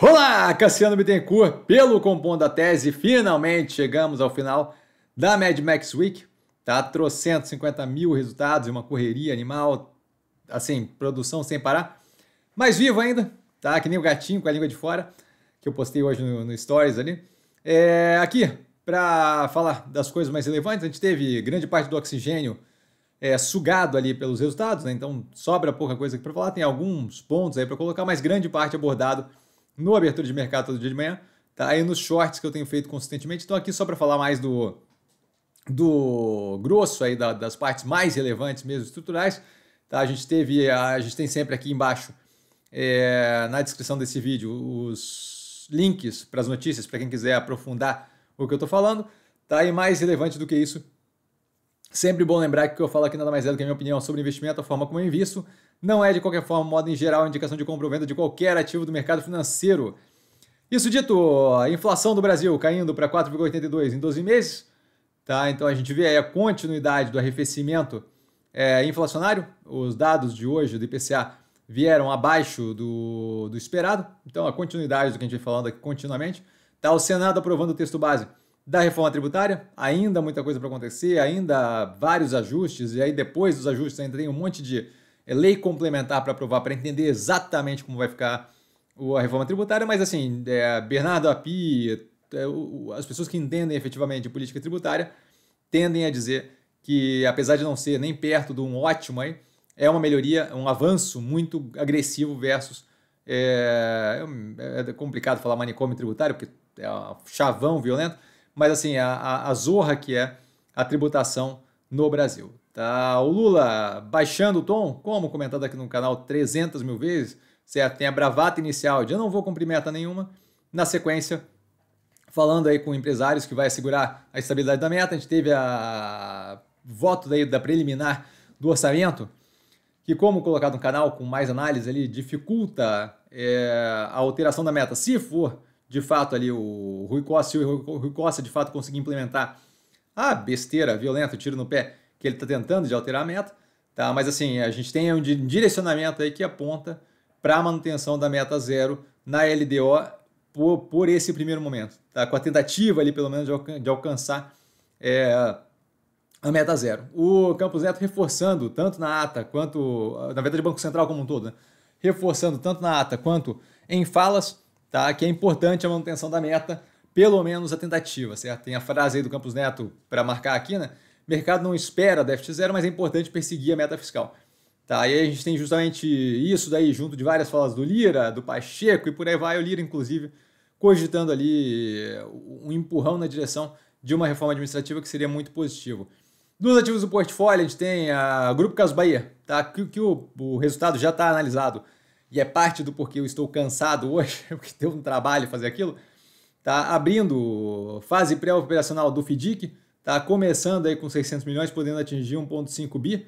Olá, Cassiano Bittencourt, pelo Compondo da Tese, finalmente chegamos ao final da Mad Max Week, tá? Trouxe 150 mil resultados, uma correria animal, assim, produção sem parar, mas vivo ainda, tá? Que nem o gatinho com a língua de fora, que eu postei hoje no, no Stories ali. É, aqui, para falar das coisas mais relevantes, a gente teve grande parte do oxigênio é, sugado ali pelos resultados, né? Então sobra pouca coisa aqui para falar, tem alguns pontos aí para colocar, mas grande parte abordado no abertura de mercado todo dia de manhã, tá? E nos shorts que eu tenho feito consistentemente. Então, aqui só para falar mais do, do grosso aí, da, das partes mais relevantes mesmo, estruturais, tá? A gente teve, a gente tem sempre aqui embaixo, é, na descrição desse vídeo, os links para as notícias, para quem quiser aprofundar o que eu estou falando, tá? E mais relevante do que isso, Sempre bom lembrar que o que eu falo aqui nada mais é do que a minha opinião sobre investimento, a forma como eu invisto. Não é, de qualquer forma, modo em geral, indicação de compra ou venda de qualquer ativo do mercado financeiro. Isso dito, a inflação do Brasil caindo para 4,82 em 12 meses. Tá? Então a gente vê a continuidade do arrefecimento é, inflacionário. Os dados de hoje do IPCA vieram abaixo do, do esperado. Então a continuidade do que a gente vem falando aqui continuamente. Tá o Senado aprovando o texto base da reforma tributária, ainda muita coisa para acontecer, ainda vários ajustes, e aí depois dos ajustes ainda tem um monte de eh, lei complementar para aprovar, para entender exatamente como vai ficar a reforma tributária, mas assim, é, Bernardo Api, é, o, as pessoas que entendem efetivamente política tributária, tendem a dizer que, apesar de não ser nem perto de um ótimo aí, é uma melhoria, um avanço muito agressivo versus. É, é, é complicado falar manicômio tributário, porque é um chavão violento, mas assim, a, a, a zorra que é a tributação no Brasil. Tá? O Lula baixando o tom, como comentado aqui no canal 300 mil vezes, certo? Tem a bravata inicial de eu não vou cumprir meta nenhuma. Na sequência, falando aí com empresários que vai assegurar a estabilidade da meta, a gente teve a voto daí da preliminar do orçamento, que como colocado no canal com mais análise ali, dificulta é, a alteração da meta, se for de fato ali o Rui Costa, se o Rui Costa de fato conseguir implementar a besteira violenta, o tiro no pé que ele está tentando de alterar a meta, tá? Mas assim, a gente tem um direcionamento aí que aponta para a manutenção da meta zero na LDO por, por, esse primeiro momento, tá? Com a tentativa ali pelo menos de, alcan de alcançar é, a meta zero. O Campos Neto reforçando tanto na ata quanto na verdade o Banco Central como um todo, né? reforçando tanto na ata quanto em falas tá? que é importante a manutenção da meta, pelo menos a tentativa, certo? Tem a frase aí do Campos Neto para marcar aqui, né? Mercado não espera déficit zero, mas é importante perseguir a meta fiscal. Tá, e aí a gente tem justamente isso daí, junto de várias falas do Lira, do Pacheco e por aí vai, o Lira, inclusive, cogitando ali eh, um empurrão na direção de uma reforma administrativa que seria muito positivo. Dos ativos do portfólio, a gente tem a Grupo Caso Bahia, tá? que, que o, o resultado já está analisado e é parte do porquê eu estou cansado hoje, porque deu um trabalho fazer aquilo, tá abrindo fase pré-operacional do FDIC, tá começando aí com 600 milhões, podendo atingir 1.5 bi.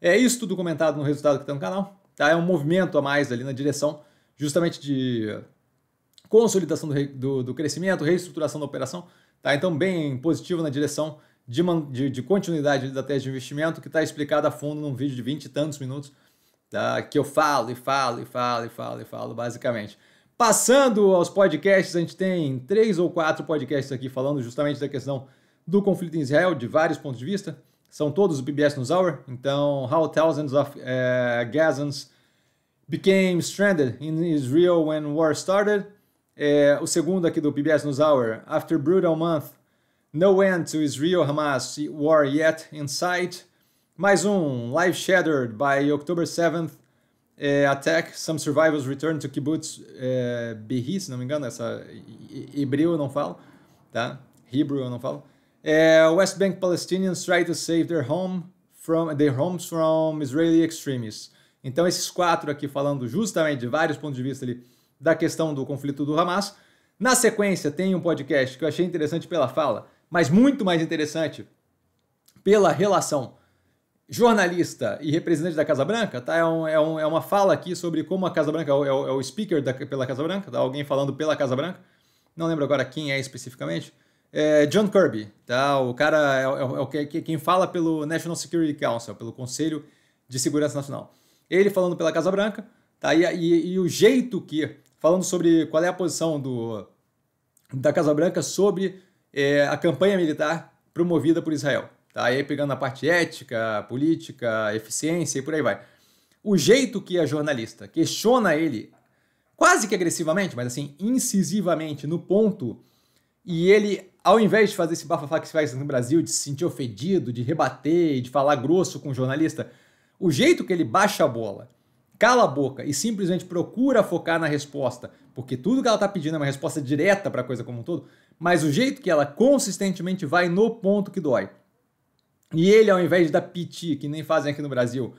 É isso tudo comentado no resultado que está no canal, tá? É um movimento a mais ali na direção justamente de consolidação do, do, do crescimento, reestruturação da operação, tá? Então bem positivo na direção de, de, de continuidade da tese de investimento que está explicada a fundo num vídeo de 20 e tantos minutos tá? que eu falo e falo e falo e falo e falo, basicamente. Passando aos podcasts, a gente tem três ou quatro podcasts aqui falando justamente da questão do conflito em Israel, de vários pontos de vista. São todos o PBS News Hour. Então, How Thousands of uh, Gazans Became Stranded in Israel When War Started. É, o segundo aqui do PBS News Hour, After Brutal Month, No End to Israel-Hamas War Yet in Sight. Mais um, Life Shattered by October 7th. Eh, attack, Some Survivors Return to Kibbutz é, eh, Behi, se não me engano, essa hebreu eu não falo, tá? Hebrew eu não falo. Eh, West Bank Palestinians try to save their home from their homes from Israeli extremists. Então esses quatro aqui falando justamente de vários pontos de vista ali da questão do conflito do Hamas. Na sequência tem um podcast que eu achei interessante pela fala, mas muito mais interessante pela relação jornalista e representante da Casa Branca, tá? É, um, é, um, é uma fala aqui sobre como a Casa Branca, é, é o, é o speaker da, pela Casa Branca, tá? alguém falando pela Casa Branca, não lembro agora quem é especificamente, é John Kirby, tá? O cara é, é, é quem fala pelo National Security Council, pelo Conselho de Segurança Nacional. Ele falando pela Casa Branca, tá? E, e, e o jeito que, falando sobre qual é a posição do, da Casa Branca sobre é, a campanha militar promovida por Israel. Tá? E aí pegando a parte ética, política, eficiência e por aí vai. O jeito que a jornalista questiona ele, quase que agressivamente, mas assim, incisivamente, no ponto, e ele, ao invés de fazer esse bafafá que se faz no Brasil, de se sentir ofendido, de rebater, de falar grosso com o jornalista, o jeito que ele baixa a bola, cala a boca e simplesmente procura focar na resposta, porque tudo que ela está pedindo é uma resposta direta para a coisa como um todo, mas o jeito que ela consistentemente vai no ponto que dói e ele, ao invés de dar piti, que nem fazem aqui no Brasil,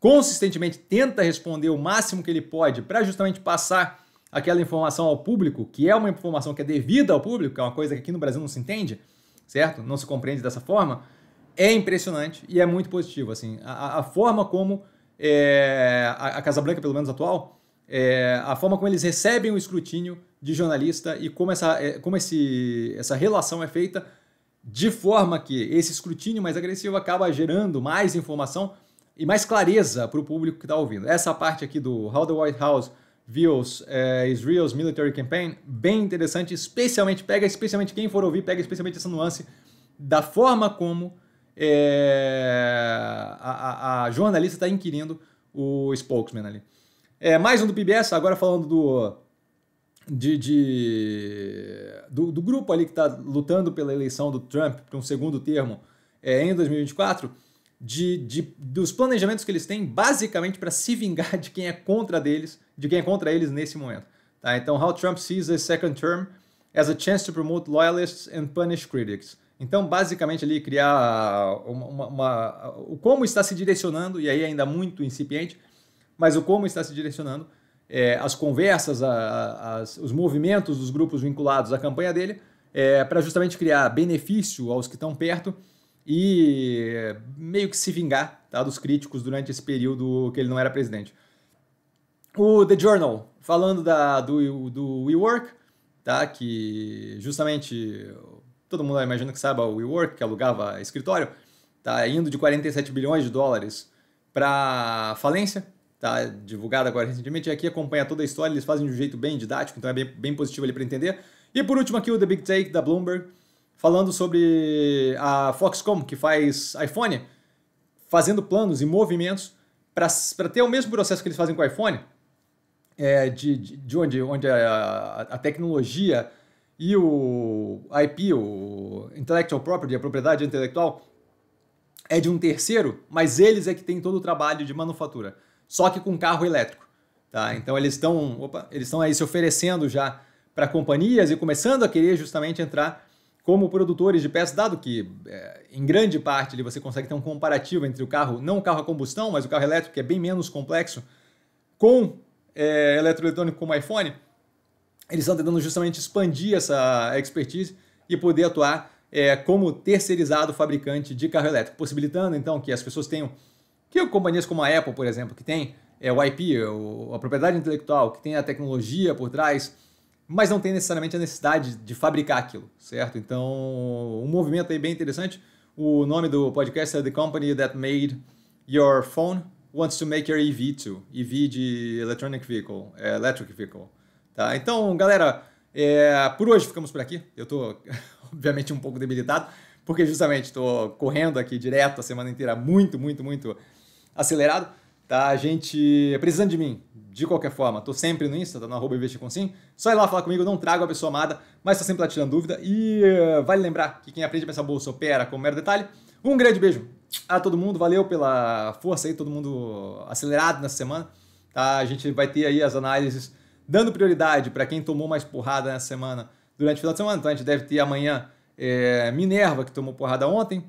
consistentemente tenta responder o máximo que ele pode para justamente passar aquela informação ao público, que é uma informação que é devida ao público, que é uma coisa que aqui no Brasil não se entende, certo? Não se compreende dessa forma, é impressionante e é muito positivo. Assim, a, a forma como é, a, a Casa Branca, pelo menos atual, é, a forma como eles recebem o escrutínio de jornalista e como essa, é, como esse, essa relação é feita de forma que esse escrutínio mais agressivo acaba gerando mais informação e mais clareza para o público que está ouvindo. Essa parte aqui do How the White House Views eh, Israel's Military Campaign, bem interessante, especialmente, pega especialmente quem for ouvir, pega especialmente essa nuance da forma como eh, a, a, jornalista está inquirindo o spokesman ali. É, mais um do PBS, agora falando do de, de do, do, grupo ali que está lutando pela eleição do Trump para um segundo termo é, em 2024, de, de, dos planejamentos que eles têm basicamente para se vingar de quem é contra deles, de quem é contra eles nesse momento. Tá? Então, how Trump sees a second term as a chance to promote loyalists and punish critics. Então, basicamente ali criar uma, uma, uma, o como está se direcionando e aí ainda muito incipiente, mas o como está se direcionando é, as conversas, a, as, os movimentos dos grupos vinculados à campanha dele, é, para justamente criar benefício aos que estão perto e meio que se vingar tá, dos críticos durante esse período que ele não era presidente. O The Journal, falando da, do, do WeWork, tá, que justamente todo mundo imagina que saiba o WeWork, que alugava escritório, tá indo de 47 bilhões de dólares para falência, tá divulgado agora recentemente, é e aqui acompanha toda a história, eles fazem de um jeito bem didático, então é bem, bem positivo ali para entender. E por último aqui o The Big Take da Bloomberg, falando sobre a Foxconn, que faz iPhone, fazendo planos e movimentos para ter o mesmo processo que eles fazem com o iPhone, é, de, de, onde, onde a, a, tecnologia e o IP, o Intellectual Property, a propriedade intelectual, é de um terceiro, mas eles é que têm todo o trabalho de manufatura só que com carro elétrico. Tá? Então eles estão eles estão aí se oferecendo já para companhias e começando a querer justamente entrar como produtores de peças, dado que é, em grande parte ali você consegue ter um comparativo entre o carro, não o carro a combustão, mas o carro elétrico, que é bem menos complexo, com é, eletroeletrônico como iPhone, eles estão tentando justamente expandir essa expertise e poder atuar é, como terceirizado fabricante de carro elétrico, possibilitando então que as pessoas tenham que companhias como a Apple, por exemplo, que tem é, o IP, é, o, a propriedade intelectual, que tem a tecnologia por trás, mas não tem necessariamente a necessidade de fabricar aquilo, certo? Então, um movimento aí bem interessante. O nome do podcast é The Company That Made Your Phone Wants to Make Your EV Too. EV de Electronic Vehicle, é, Electric Vehicle. Tá? Então, galera, é, por hoje ficamos por aqui. Eu estou, obviamente, um pouco debilitado, porque justamente estou correndo aqui direto a semana inteira, muito, muito, muito acelerado, tá, A gente, é precisando de mim, de qualquer forma, tô sempre no Insta, tá no arroba só ir lá falar comigo, não trago a pessoa amada, mas tô sempre lá tirando dúvida e uh, vale lembrar que quem aprende a pensar bolsa opera com mero detalhe. Um grande beijo a todo mundo, valeu pela força aí, todo mundo acelerado nessa semana, tá, a gente vai ter aí as análises dando prioridade para quem tomou mais porrada nessa semana durante o final de semana, então a gente deve ter amanhã é, Minerva, que tomou porrada ontem,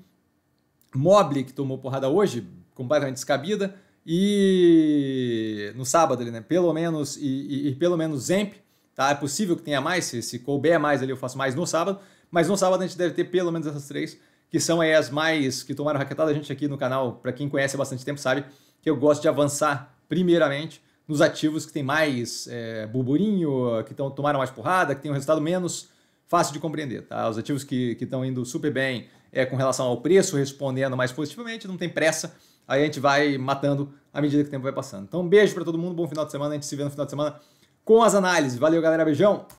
Mobile, que tomou porrada hoje, completamente descabida. E no sábado ali, né? Pelo menos, e, e, e pelo menos Zemp, tá? É possível que tenha mais, se, se couber mais ali eu faço mais no sábado, mas no sábado a gente deve ter pelo menos essas três, que são aí as mais que tomaram raquetada. A gente aqui no canal, para quem conhece há bastante tempo, sabe que eu gosto de avançar primeiramente nos ativos que tem mais é, burburinho, que tão, tomaram mais porrada, que tem um resultado menos fácil de compreender. Tá? Os ativos que estão indo super bem é, com relação ao preço, respondendo mais positivamente, não tem pressa Aí a gente vai matando à medida que o tempo vai passando. Então, um beijo para todo mundo, bom final de semana. A gente se vê no final de semana com as análises. Valeu, galera. Beijão!